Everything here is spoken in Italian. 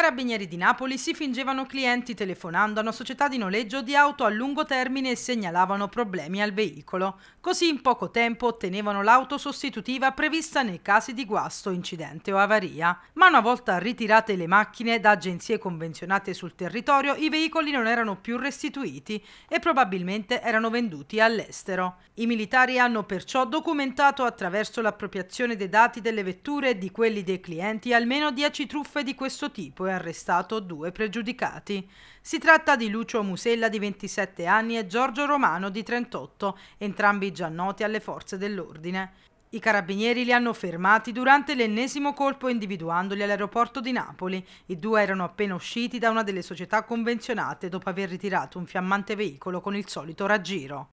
Carabinieri di Napoli si fingevano clienti telefonando a una società di noleggio di auto a lungo termine e segnalavano problemi al veicolo. Così in poco tempo ottenevano l'auto sostitutiva prevista nei casi di guasto, incidente o avaria. Ma una volta ritirate le macchine da agenzie convenzionate sul territorio, i veicoli non erano più restituiti e probabilmente erano venduti all'estero. I militari hanno perciò documentato attraverso l'appropriazione dei dati delle vetture e di quelli dei clienti almeno 10 truffe di questo tipo e arrestato due pregiudicati. Si tratta di Lucio Musella di 27 anni e Giorgio Romano di 38, entrambi già noti alle forze dell'ordine. I carabinieri li hanno fermati durante l'ennesimo colpo individuandoli all'aeroporto di Napoli. I due erano appena usciti da una delle società convenzionate dopo aver ritirato un fiammante veicolo con il solito raggiro.